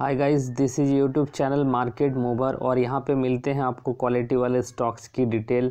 hi guys this is YouTube channel market मोबर और यहाँ पे मिलते हैं आपको क्वालिटी वाले स्टॉक्स की डिटेल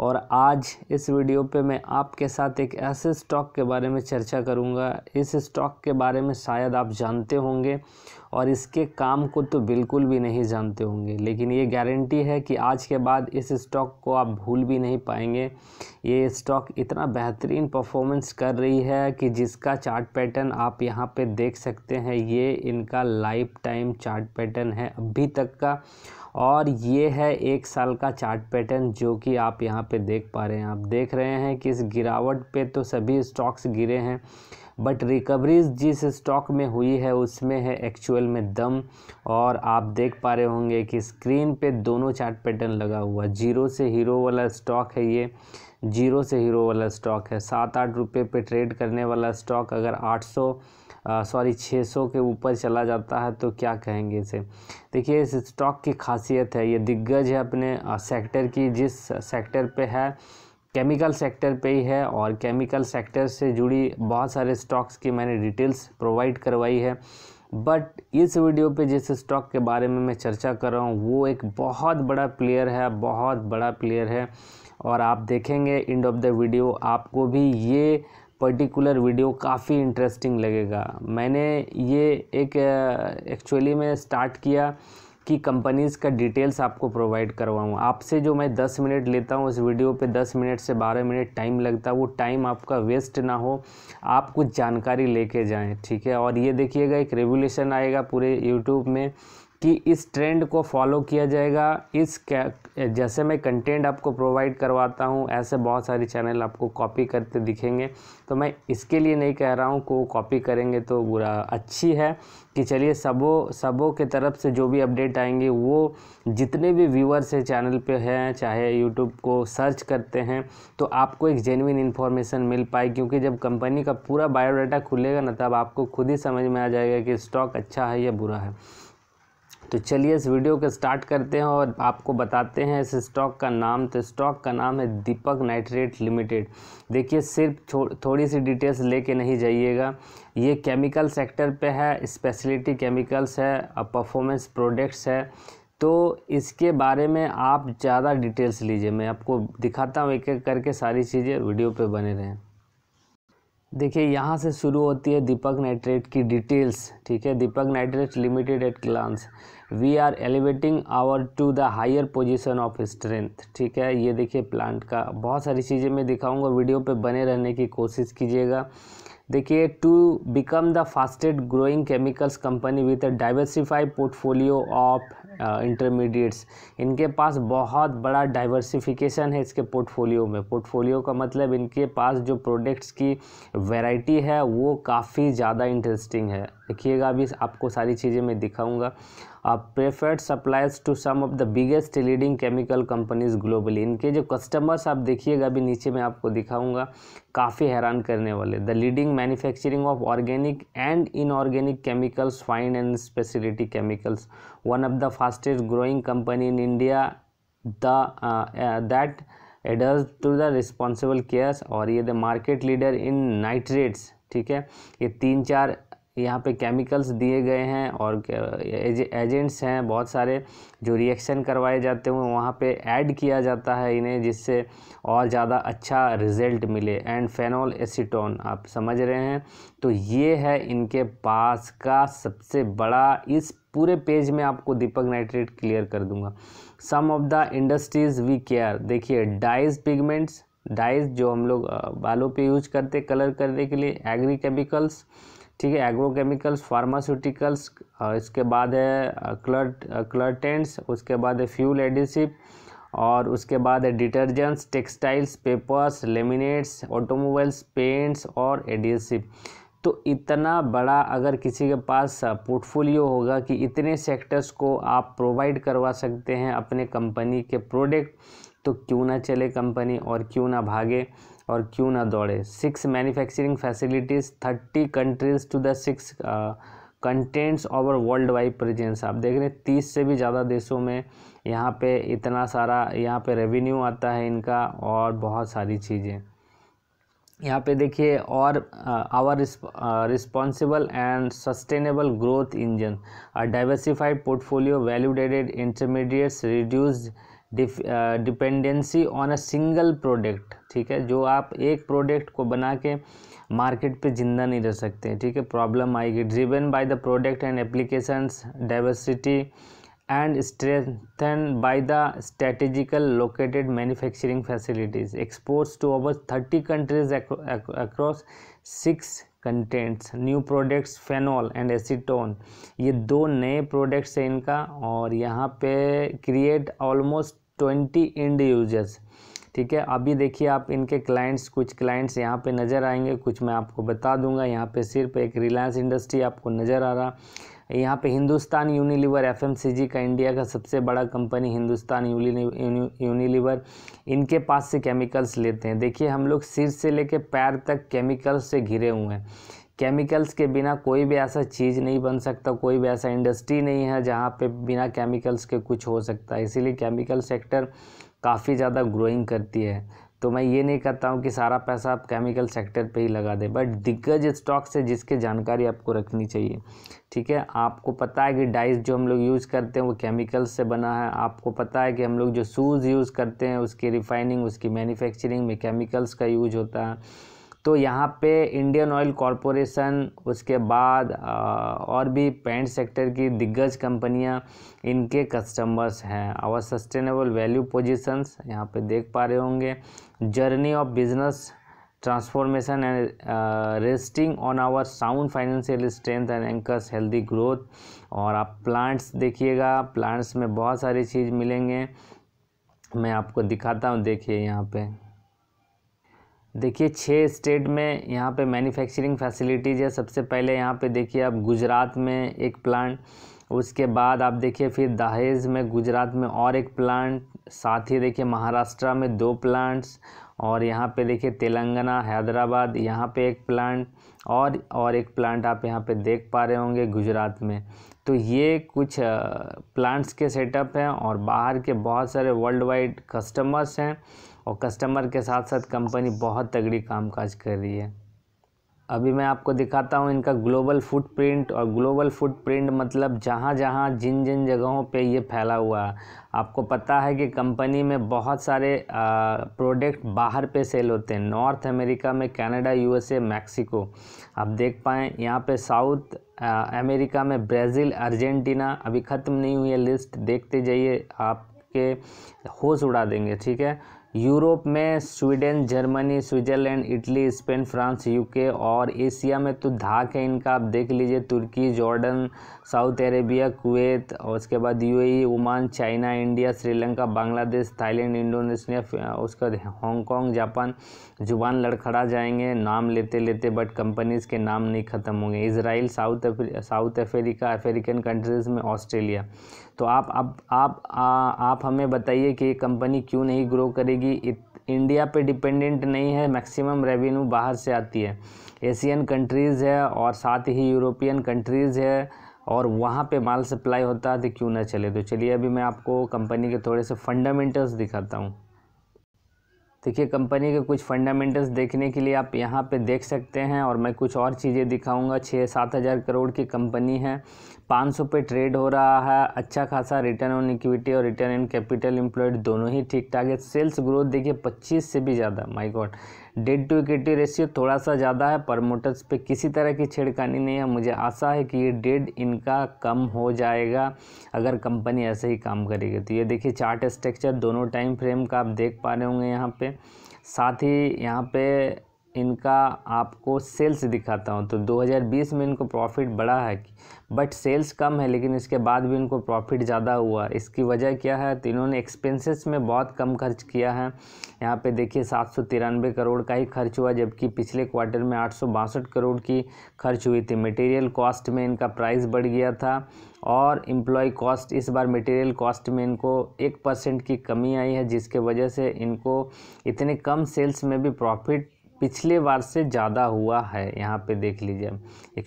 और आज इस वीडियो पे मैं आपके साथ एक ऐसे स्टॉक के बारे में चर्चा करूंगा इस स्टॉक के बारे में शायद आप जानते होंगे और इसके काम को तो बिल्कुल भी नहीं जानते होंगे लेकिन ये गारंटी है कि आज के बाद इस स्टॉक को आप भूल भी नहीं पाएंगे ये स्टॉक इतना बेहतरीन परफॉर्मेंस कर रही है कि जिसका चार्ट पैटर्न आप यहाँ पे देख सकते हैं ये इनका लाइफ टाइम चार्ट पैटर्न है अभी तक का और ये है एक साल का चार्ट पैटर्न जो कि आप यहाँ पे देख पा रहे हैं आप देख रहे हैं कि इस गिरावट पे तो सभी स्टॉक्स गिरे हैं बट रिकवरीज जिस स्टॉक में हुई है उसमें है एक्चुअल में दम और आप देख पा रहे होंगे कि स्क्रीन पे दोनों चार्ट पैटर्न लगा हुआ जीरो से हीरो वाला स्टॉक है ये जीरो से हीरो वाला स्टॉक है सात आठ रुपये पे ट्रेड करने वाला स्टॉक अगर आठ सौ सॉरी 600 के ऊपर चला जाता है तो क्या कहेंगे इसे देखिए इस स्टॉक की खासियत है ये दिग्गज है अपने सेक्टर की जिस सेक्टर पे है केमिकल सेक्टर पे ही है और केमिकल सेक्टर से जुड़ी बहुत सारे स्टॉक्स की मैंने डिटेल्स प्रोवाइड करवाई है बट इस वीडियो पे जिस स्टॉक के बारे में मैं चर्चा कर रहा हूँ वो एक बहुत बड़ा प्लेयर है बहुत बड़ा प्लेयर है और आप देखेंगे एंड ऑफ द वीडियो आपको भी ये पर्टिकुलर वीडियो काफ़ी इंटरेस्टिंग लगेगा मैंने ये एक एक्चुअली में स्टार्ट किया कि कंपनीज़ का डिटेल्स आपको प्रोवाइड करवाऊँ आपसे जो मैं दस मिनट लेता हूँ उस वीडियो पे दस मिनट से बारह मिनट टाइम लगता है वो टाइम आपका वेस्ट ना हो आप कुछ जानकारी लेके जाएं ठीक है और ये देखिएगा एक रेवोल्यूशन आएगा पूरे यूट्यूब में कि इस ट्रेंड को फॉलो किया जाएगा इस जैसे मैं कंटेंट आपको प्रोवाइड करवाता हूँ ऐसे बहुत सारे चैनल आपको कॉपी करते दिखेंगे तो मैं इसके लिए नहीं कह रहा हूँ को कॉपी करेंगे तो बुरा अच्छी है कि चलिए सबों सबों के तरफ से जो भी अपडेट आएंगे वो जितने भी व्यूअर्स है चैनल पे हैं चाहे यूट्यूब को सर्च करते हैं तो आपको एक जेनविन इन्फॉर्मेशन मिल पाए क्योंकि जब कंपनी का पूरा बायोडाटा खुलेगा ना तब आपको खुद ही समझ में आ जाएगा कि स्टॉक अच्छा है या बुरा है तो चलिए इस वीडियो को स्टार्ट करते हैं और आपको बताते हैं इस स्टॉक का नाम तो स्टॉक का नाम है दीपक नाइट्रेट लिमिटेड देखिए सिर्फ थोड़ी सी डिटेल्स लेके नहीं जाइएगा ये केमिकल सेक्टर पे है स्पेशलिटी केमिकल्स है परफॉर्मेंस प्रोडक्ट्स है तो इसके बारे में आप ज़्यादा डिटेल्स लीजिए मैं आपको दिखाता हूँ एक एक करके सारी चीज़ें वीडियो पे बने रहें देखिए यहाँ से शुरू होती है दीपक नाइट्रेट की डिटेल्स ठीक है Deepak nitrate limited at glance we are elevating our to the higher position of strength ठीक है ये देखिए प्लांट का बहुत सारी चीज़ें मैं दिखाऊंगा वीडियो पे बने रहने की कोशिश कीजिएगा देखिए to become the fastest growing chemicals company with a diversified portfolio of intermediates इनके पास बहुत बड़ा डाइवर्सिफिकेशन है इसके पोर्टफोलियो में पोर्टफोलियो का मतलब इनके पास जो प्रोडक्ट्स की वैरायटी है वो काफ़ी ज़्यादा इंटरेस्टिंग है देखिएगा अभी आपको सारी चीज़ें मैं दिखाऊंगा preferred supplies to some of the biggest leading chemical companies globally इनके जो कस्टमर्स आप देखिएगा अभी नीचे मैं आपको दिखाऊंगा काफ़ी हैरान करने वाले the leading manufacturing of organic and inorganic chemicals fine and speciality chemicals one of the fastest growing company in India the that adheres to the responsible cares और ये the market leader in nitrates ठीक है ये तीन चार यहाँ पे chemicals दिए गए हैं और एजेंट्स हैं बहुत सारे जो रिएक्शन करवाए जाते हैं वहाँ पे ऐड किया जाता है इन्हें जिससे और ज़्यादा अच्छा रिजल्ट मिले एंड फेनोल एसीटोन आप समझ रहे हैं तो ये है इनके पास का सबसे बड़ा इस पूरे पेज में आपको दीपक नाइट्रेट क्लियर कर दूंगा some of the industries we care देखिए डाइज पिगमेंट्स डाइज जो हम लोग बालों पर यूज करते कलर करने के लिए एग्री केमिकल्स ठीक है एग्रोकेमिकल्स फार्मास्यूटिकल्स इसके बाद है क्लर्ट क्लर्टेंट्स उसके बाद है फ्यूल एडिसिव और उसके बाद है detergents textiles papers laminates automobiles paints और एडिसिव तो इतना बड़ा अगर किसी के पास पोर्टफोलियो होगा कि इतने सेक्टर्स को आप प्रोवाइड करवा सकते हैं अपने कंपनी के प्रोडक्ट तो क्यों ना चले कंपनी और क्यों ना भागे और क्यों ना दौड़े six manufacturing facilities thirty countries to the six contents over world wide presence आप देख रहे हैं तीस से भी ज़्यादा देशों में यहाँ पे इतना सारा यहाँ पे रेवेन्यू आता है इनका और बहुत सारी चीज़ें यहाँ पे देखिए और our responsible and sustainable growth engine diversified portfolio value added intermediates reduced dependency on a single product ठीक है जो आप एक प्रोडक्ट को बना के मार्केट पे जिंदा नहीं रह सकते ठीक है प्रॉब्लम आएगी driven by the product and applications diversity and strengthen by the strategical located manufacturing facilities exports to over thirty countries across six contents new products phenol and acetone ये दो नए प्रोडक्ट्स हैं इनका और यहाँ पे create almost twenty end users ठीक है अभी देखिए आप इनके क्लाइंट्स कुछ क्लाइंट्स यहाँ पे नज़र आएंगे कुछ मैं आपको बता दूंगा यहाँ पे सिर्फ एक रिलायंस इंडस्ट्री आपको नज़र आ रहा यहाँ पे हिंदुस्तान यूनिलीवर एफ का इंडिया का सबसे बड़ा कंपनी हिंदुस्तान यूनिलीवर इनके पास से केमिकल्स लेते हैं देखिए हम लोग सिर से लेके पैर तक केमिकल्स से घिरे हुए हैं केमिकल्स के बिना कोई भी ऐसा चीज़ नहीं बन सकता कोई भी ऐसा इंडस्ट्री नहीं है जहाँ पे बिना केमिकल्स के कुछ हो सकता है इसीलिए केमिकल सेक्टर काफ़ी ज़्यादा ग्रोइंग करती है तो मैं ये नहीं कहता हूँ कि सारा पैसा आप केमिकल सेक्टर पे ही लगा दें बट दिग्गज स्टॉक्स है जिसके जानकारी आपको रखनी चाहिए ठीक है आपको पता है कि डाइस जो हम लोग यूज़ करते हैं वो केमिकल्स से बना है आपको पता है कि हम लोग जो शूज़ यूज़ करते हैं उसकी रिफ़ाइनिंग उसकी मैन्युफैक्चरिंग में केमिकल्स का यूज होता है तो यहाँ पे इंडियन ऑयल कॉरपोरेशन उसके बाद और भी पेंट सेक्टर की दिग्गज कंपनियाँ इनके कस्टमर्स हैं और सस्टेनेबल वैल्यू पोजीशंस यहाँ पे देख पा रहे होंगे journey of business transformation and resting on our sound financial strength and anchors healthy growth और आप प्लांट्स देखिएगा प्लांट्स में बहुत सारी चीज़ मिलेंगे मैं आपको दिखाता हूँ देखिए यहाँ पे देखिए छः स्टेट में यहाँ पे मैन्युफैक्चरिंग फैसिलिटीज़ है सबसे पहले यहाँ पे देखिए आप गुजरात में एक प्लांट उसके बाद आप देखिए फिर दहेज में गुजरात में और एक प्लांट साथ ही देखिए महाराष्ट्र में दो प्लांट्स और यहाँ पे देखिए तेलंगाना हैदराबाद यहाँ पे एक प्लांट और और एक प्लांट आप यहाँ पे देख पा रहे होंगे गुजरात में तो ये कुछ प्लांट्स के सेटअप हैं और बाहर के बहुत सारे वर्ल्ड वाइड कस्टमर्स हैं और कस्टमर के साथ साथ कंपनी बहुत तगड़ी कामकाज कर रही है अभी मैं आपको दिखाता हूँ इनका ग्लोबल फुटप्रिंट और ग्लोबल फुटप्रिंट मतलब जहाँ जहाँ जिन जिन जगहों पे ये फैला हुआ आपको पता है कि कंपनी में बहुत सारे प्रोडक्ट बाहर पे सेल होते हैं नॉर्थ अमेरिका में कनाडा यूएसए मैक्सिको आप देख पाएँ यहाँ पे साउथ अमेरिका में ब्राज़ील अर्जेंटीना अभी ख़त्म नहीं हुई है लिस्ट देखते जाइए आपके होश उड़ा देंगे ठीक है यूरोप में Sweden Germany Switzerland Italy Spain France UK और एशिया में तो धाक है इनका आप देख लीजिए तुर्की जॉर्डन साउथ अरेबिया कुवैत और उसके बाद UAE Oman China India Sri Lanka Bangladesh Thailand Indonesia उसके बाद हांगकॉन्ग जापान जुबान लड़खड़ा जाएंगे नाम लेते लेते बट कंपनीज़ के नाम नहीं ख़त्म होंगे Israel South South Africa African countries में ऑस्ट्रेलिया तो आप आप आप आ, आप हमें बताइए कि ये कंपनी क्यों नहीं ग्रो करेगी इत, इंडिया पे डिपेंडेंट नहीं है मैक्सिमम रेवेन्यू बाहर से आती है एशियन कंट्रीज़ है और साथ ही यूरोपियन कंट्रीज़ है और वहाँ पे माल सप्लाई होता है तो क्यों ना चले तो चलिए अभी मैं आपको कंपनी के थोड़े से फंडामेंटल्स दिखाता हूँ देखिए कंपनी के कुछ फंडामेंटल्स देखने के लिए आप यहाँ पे देख सकते हैं और मैं कुछ और चीज़ें दिखाऊंगा छः सात हज़ार करोड़ की कंपनी है पाँच पे ट्रेड हो रहा है अच्छा खासा रिटर्न ऑन इक्विटी और रिटर्न इन कैपिटल एम्प्लॉयड दोनों ही ठीक ठाक है सेल्स ग्रोथ देखिए 25 से भी ज़्यादा my God debt to equity ratio थोड़ा सा ज़्यादा है प्रमोटर्स पे किसी तरह की छेड़खानी नहीं है मुझे आशा है कि ये डेड इनका कम हो जाएगा अगर कंपनी ऐसे ही काम करेगी तो ये देखिए चार्ट स्ट्रक्चर दोनों टाइम फ्रेम का आप देख पा रहे होंगे यहाँ पर साथ ही यहाँ पर इनका आपको सेल्स दिखाता हूँ तो 2020 में इनको प्रॉफिट बढ़ा है बट सेल्स कम है लेकिन इसके बाद भी इनको प्रॉफिट ज़्यादा हुआ इसकी वजह क्या है तो इन्होंने एक्सपेंसेस में बहुत कम खर्च किया है यहाँ पे देखिए सात सौ तिरानवे करोड़ का ही खर्च हुआ जबकि पिछले क्वार्टर में आठ करोड़ की खर्च हुई थी मटेरियल कॉस्ट में इनका प्राइस बढ़ गया था और एम्प्लॉय कॉस्ट इस बार मटेरियल कॉस्ट में इनको एक परसेंट की कमी आई है जिसके वजह से इनको इतने कम सेल्स में भी प्रॉफिट पिछले बार से ज़्यादा हुआ है यहाँ पे देख लीजिए एक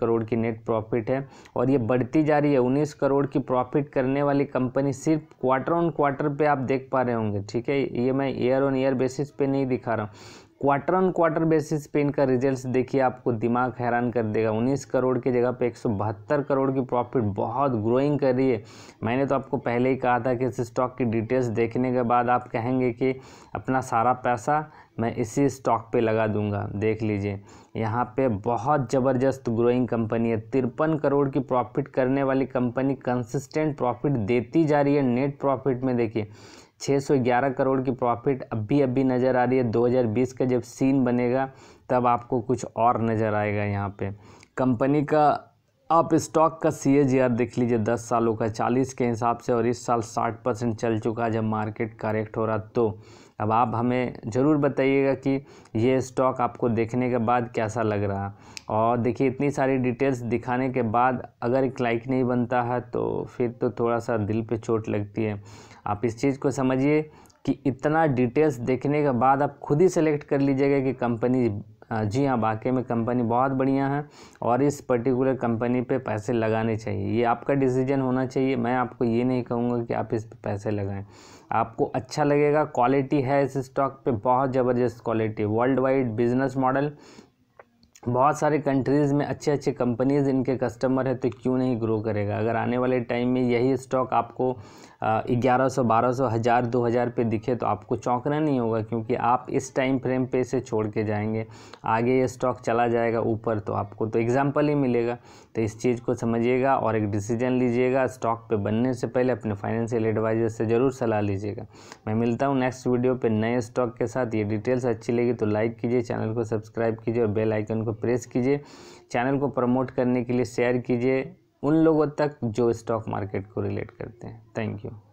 करोड़ की नेट प्रॉफिट है और ये बढ़ती जा रही है 19 करोड़ की प्रॉफिट करने वाली कंपनी सिर्फ क्वार्टर ऑन क्वार्टर पे आप देख पा रहे होंगे ठीक है ये मैं ईयर ऑन ईयर बेसिस पे नहीं दिखा रहा हूँ क्वार्टर ऑन क्वार्टर बेसिस पे इनका रिजल्ट्स देखिए आपको दिमाग हैरान कर देगा 19 करोड़ की जगह पे 172 करोड़ की प्रॉफिट बहुत ग्रोइंग कर रही है मैंने तो आपको पहले ही कहा था कि इस स्टॉक की डिटेल्स देखने के बाद आप कहेंगे कि अपना सारा पैसा मैं इसी स्टॉक पे लगा दूंगा देख लीजिए यहाँ पे बहुत ज़बरदस्त ग्रोइंग कंपनी है तिरपन करोड़ की प्रॉफिट करने वाली कंपनी कंसिस्टेंट प्रॉफिट देती जा रही है नेट प्रॉफिट में देखिए 611 करोड़ की प्रॉफिट अभी अभी नज़र आ रही है 2020 का जब सीन बनेगा तब आपको कुछ और नज़र आएगा यहाँ पे कंपनी का आप स्टॉक का सी देख लीजिए 10 सालों का 40 के हिसाब से और इस साल 60 परसेंट चल चुका जब मार्केट करेक्ट हो रहा तो अब आप हमें ज़रूर बताइएगा कि ये स्टॉक आपको देखने के बाद कैसा लग रहा और देखिए इतनी सारी डिटेल्स दिखाने के बाद अगर एक लाइक नहीं बनता है तो फिर तो थोड़ा सा दिल पे चोट लगती है आप इस चीज़ को समझिए कि इतना डिटेल्स देखने के बाद आप खुद ही सेलेक्ट कर लीजिएगा कि कंपनी जी हाँ वाकई में कंपनी बहुत बढ़िया है और इस पर्टिकुलर कंपनी पे पैसे लगाने चाहिए ये आपका डिसीजन होना चाहिए मैं आपको ये नहीं कहूँगा कि आप इस पे पैसे लगाएं आपको अच्छा लगेगा क्वालिटी है इस स्टॉक पे बहुत ज़बरदस्त quality world wide business model बहुत सारे कंट्रीज़ में अच्छे अच्छे कंपनीज़ इनके कस्टमर है तो क्यों नहीं ग्रो करेगा अगर आने वाले टाइम में यही स्टॉक आपको ग्यारह सौ बारह सौ हज़ार दो हज़ार पर दिखे तो आपको चौंकना नहीं होगा क्योंकि आप इस टाइम फ्रेम पे इसे छोड़ के जाएंगे आगे ये स्टॉक चला जाएगा ऊपर तो आपको तो एग्ज़ाम्पल ही मिलेगा तो इस चीज़ को समझिएगा और एक डिसीजन लीजिएगा स्टॉक पे बनने से पहले अपने फाइनेंशियल एडवाइज़र से ज़रूर सलाह लीजिएगा मैं मिलता हूँ नेक्स्ट वीडियो पर नए स्टॉक के साथ ये डिटेल्स अच्छी लगी तो लाइक कीजिए चैनल को सब्सक्राइब कीजिए और बेलाइकन को प्रेस कीजिए चैनल को प्रमोट करने के लिए शेयर कीजिए उन लोगों तक जो स्टॉक मार्केट को रिलेट करते हैं थैंक यू